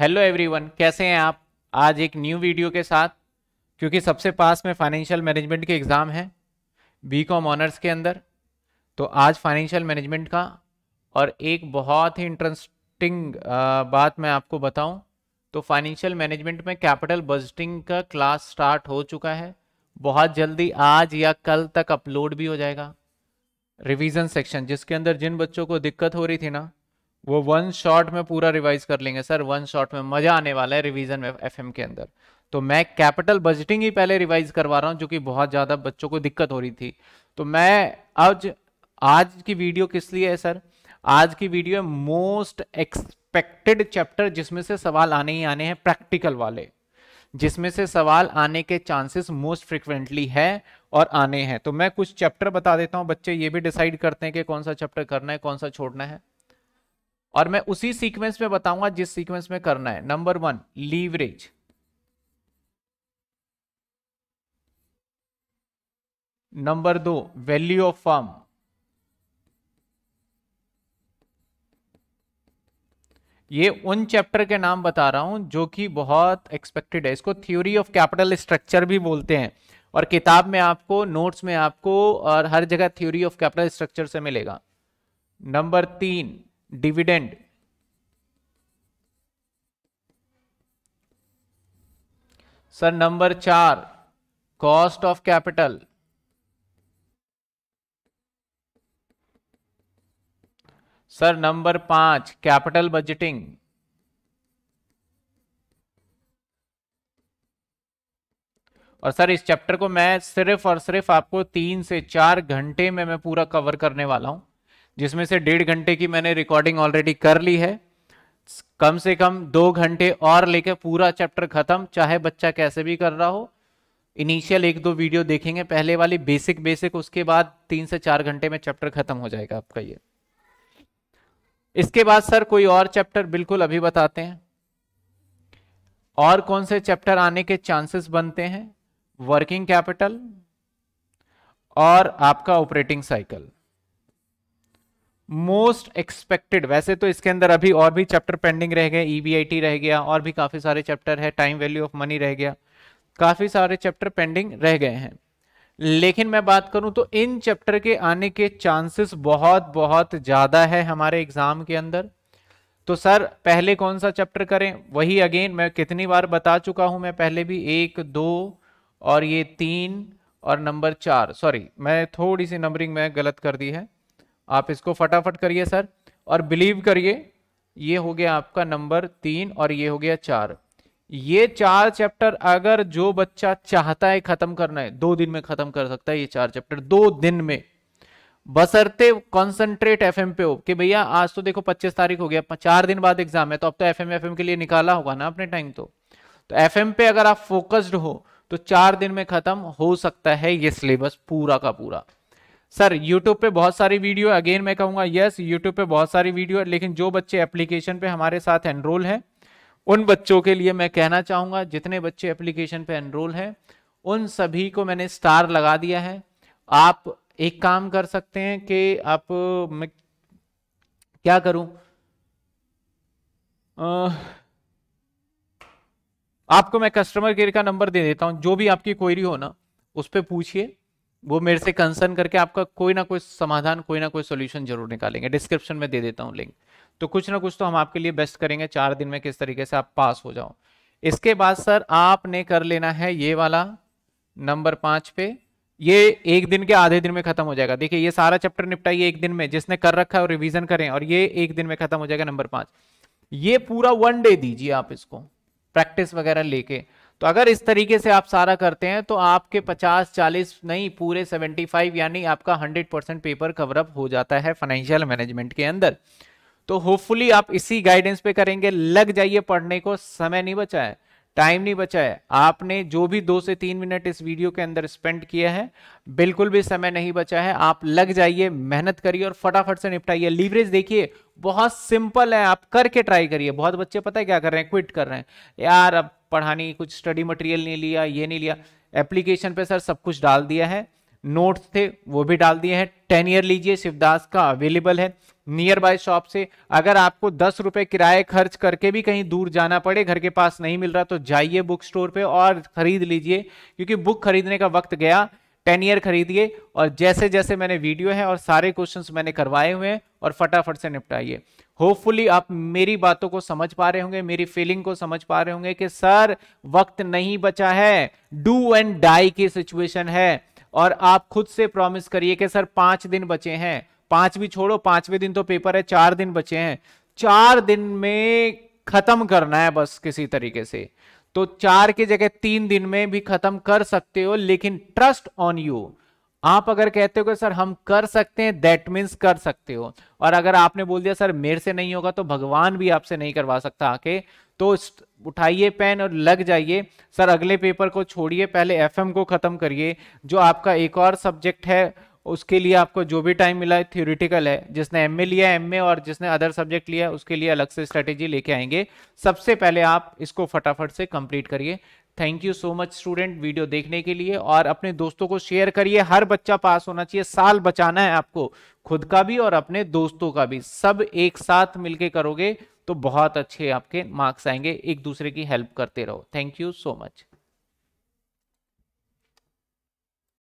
hello everyone कैसे हैं आप आज एक न्यू वीडियो के साथ क्योंकि सबसे पास में फाइनेंशियल मैनेजमेंट के एग्ज़ाम है बी कॉम ऑनर्स के अंदर तो आज फाइनेंशियल मैनेजमेंट का और एक बहुत ही इंटरेस्टिंग बात मैं आपको बताऊं तो फाइनेंशियल मैनेजमेंट में कैपिटल बजटिंग का क्लास स्टार्ट हो चुका है बहुत जल्दी आज या कल तक अपलोड भी हो जाएगा रिविज़न सेक्शन जिसके अंदर जिन बच्चों को दिक्कत हो रही थी ना वो वन शॉट में पूरा रिवाइज कर लेंगे सर वन शॉट में मजा आने वाला है रिवीजन में एफ के अंदर तो मैं कैपिटल बजटिंग ही पहले रिवाइज करवा रहा हूँ जो कि बहुत ज़्यादा बच्चों को दिक्कत हो रही थी तो मैं आज आज की वीडियो किस लिए है सर आज की वीडियो है मोस्ट एक्सपेक्टेड चैप्टर जिसमें से सवाल आने ही आने हैं प्रैक्टिकल वाले जिसमें से सवाल आने के चांसेस मोस्ट फ्रिक्वेंटली है और आने हैं तो मैं कुछ चैप्टर बता देता हूँ बच्चे ये भी डिसाइड करते हैं कि कौन सा चैप्टर करना है कौन सा छोड़ना है और मैं उसी सीक्वेंस में बताऊंगा जिस सीक्वेंस में करना है नंबर वन लीवरेज नंबर दो वैल्यू ऑफ फर्म ये उन चैप्टर के नाम बता रहा हूं जो कि बहुत एक्सपेक्टेड है इसको थ्योरी ऑफ कैपिटल स्ट्रक्चर भी बोलते हैं और किताब में आपको नोट्स में आपको और हर जगह थ्योरी ऑफ कैपिटल स्ट्रक्चर से मिलेगा नंबर तीन डिविडेंड सर नंबर चार cost of capital sir number पांच कैपिटल बजटिंग और सर इस चैप्टर को मैं सिर्फ और सिर्फ आपको तीन से चार घंटे में मैं पूरा कवर करने वाला हूं जिसमें से डेढ़ घंटे की मैंने रिकॉर्डिंग ऑलरेडी कर ली है कम से कम दो घंटे और लेकर पूरा चैप्टर खत्म चाहे बच्चा कैसे भी कर रहा हो इनिशियल एक दो वीडियो देखेंगे पहले वाली बेसिक बेसिक उसके बाद तीन से चार घंटे में चैप्टर खत्म हो जाएगा आपका ये इसके बाद सर कोई और चैप्टर बिल्कुल अभी बताते हैं और कौन से चैप्टर आने के चांसेस बनते हैं वर्किंग कैपिटल और आपका ऑपरेटिंग साइकिल मोस्ट एक्सपेक्टेड वैसे तो इसके अंदर अभी और भी चैप्टर पेंडिंग रह गए ईबीआईटी e रह गया और भी काफ़ी सारे चैप्टर है टाइम वैल्यू ऑफ मनी रह गया काफ़ी सारे चैप्टर पेंडिंग रह गए हैं लेकिन मैं बात करूं तो इन चैप्टर के आने के चांसेस बहुत बहुत ज़्यादा है हमारे एग्ज़ाम के अंदर तो सर पहले कौन सा चैप्टर करें वही अगेन मैं कितनी बार बता चुका हूं मैं पहले भी एक दो और ये तीन और नंबर चार सॉरी मैं थोड़ी सी नंबरिंग में गलत कर दी है आप इसको फटाफट करिए सर और बिलीव करिए ये हो गया आपका नंबर तीन और ये हो गया चार ये चार चैप्टर अगर जो बच्चा चाहता है खत्म करना है दो दिन में खत्म कर सकता है ये चार चैप्टर दो दिन में बसरते कंसंट्रेट एफ एम पे हो कि भैया आज तो देखो 25 तारीख हो गया चार दिन बाद एग्जाम है तो अब तो एफ एम एफ एम के लिए निकाला होगा ना अपने टाइम तो तो एफ एम पे अगर आप फोकस्ड हो तो चार दिन में खत्म हो सकता है ये सिलेबस पूरा का पूरा सर यूट्यूब पे बहुत सारी वीडियो अगेन मैं कहूँगा यस यूट्यूब पे बहुत सारी वीडियो है लेकिन जो बच्चे एप्लीकेशन पे हमारे साथ एनरोल हैं उन बच्चों के लिए मैं कहना चाहूँगा जितने बच्चे एप्लीकेशन पे एनरोल हैं उन सभी को मैंने स्टार लगा दिया है आप एक काम कर सकते हैं कि आप मैं क्या करूं आपको मैं कस्टमर केयर का नंबर दे देता हूं जो भी आपकी क्वेरी हो ना उस पर पूछिए वो मेरे से कंसर्न करके आपका कोई ना कोई समाधान कोई ना कोई सोल्यूशन जरूर निकालेंगे डिस्क्रिप्शन में दे देता हूँ लिंक तो कुछ ना कुछ तो हम आपके लिए बेस्ट करेंगे चार दिन में किस तरीके से आप पास हो जाओ इसके बाद सर आपने कर लेना है ये वाला नंबर पांच पे ये एक दिन के आधे दिन में खत्म हो जाएगा देखिए ये सारा चैप्टर निपटाइए एक दिन में जिसने कर रखा है और रिवीजन करें और ये एक दिन में खत्म हो जाएगा नंबर पांच ये पूरा वन डे दीजिए आप इसको प्रैक्टिस वगैरह लेके तो अगर इस तरीके से आप सारा करते हैं तो आपके 50 40 नहीं पूरे 75 यानी आपका 100 परसेंट पेपर कवरअप हो जाता है फाइनेंशियल मैनेजमेंट के अंदर तो होपफुली आप इसी गाइडेंस पे करेंगे लग जाइए पढ़ने को समय नहीं बचा है टाइम नहीं बचा है आपने जो भी दो से तीन मिनट इस वीडियो के अंदर स्पेंड किया है बिल्कुल भी समय नहीं बचा है आप लग जाइए मेहनत करिए और फटाफट से निपटाइए लीवरेज देखिए बहुत सिंपल है आप करके ट्राई करिए बहुत बच्चे पता है क्या कर रहे हैं क्विट कर रहे हैं यार अब पढ़ानी कुछ स्टडी मटेरियल नहीं लिया ये नहीं लिया एप्लीकेशन पे सर सब कुछ डाल दिया है नोट्स थे वो भी डाल दिए हैं टेन ईयर लीजिए शिवदास का अवेलेबल है नियर बाय शॉप से अगर आपको दस रुपए किराए खर्च करके भी कहीं दूर जाना पड़े घर के पास नहीं मिल रहा तो जाइए बुक स्टोर पे और खरीद लीजिए क्योंकि बुक खरीदने का वक्त गया टेन ईयर खरीदिए और जैसे जैसे मैंने वीडियो है और सारे क्वेश्चन मैंने करवाए हुए हैं और फटाफट से निपटाइए होपफुली आप मेरी बातों को समझ पा रहे होंगे मेरी फीलिंग को समझ पा रहे होंगे कि सर वक्त नहीं बचा है डू एंड डाई की सिचुएशन है और आप खुद से प्रॉमिस करिए कि सर पांच दिन बचे हैं पांचवी छोड़ो पांचवें दिन तो पेपर है चार दिन बचे हैं चार दिन में खत्म करना है बस किसी तरीके से तो चार की जगह तीन दिन में भी खत्म कर सकते हो लेकिन ट्रस्ट ऑन यू आप अगर कहते हो कि सर हम कर सकते हैं दैट मीन्स कर सकते हो और अगर आपने बोल दिया सर मेरे से नहीं होगा तो भगवान भी आपसे नहीं करवा सकता आके तो उठाइए पेन और लग जाइए सर अगले पेपर को छोड़िए पहले एफएम को खत्म करिए जो आपका एक और सब्जेक्ट है उसके लिए आपको जो भी टाइम मिला है थ्योरिटिकल है जिसने एम लिया एम और जिसने अदर सब्जेक्ट लिया उसके लिए अलग से स्ट्रेटेजी लेके आएंगे सबसे पहले आप इसको फटाफट से कंप्लीट करिए thank you so much student video देखने के लिए और अपने दोस्तों को शेयर करिए हर बच्चा पास होना चाहिए साल बचाना है आपको खुद का भी और अपने दोस्तों का भी सब एक साथ मिलके करोगे तो बहुत अच्छे आपके मार्क्स आएंगे एक दूसरे की हेल्प करते रहो थैंक यू सो मच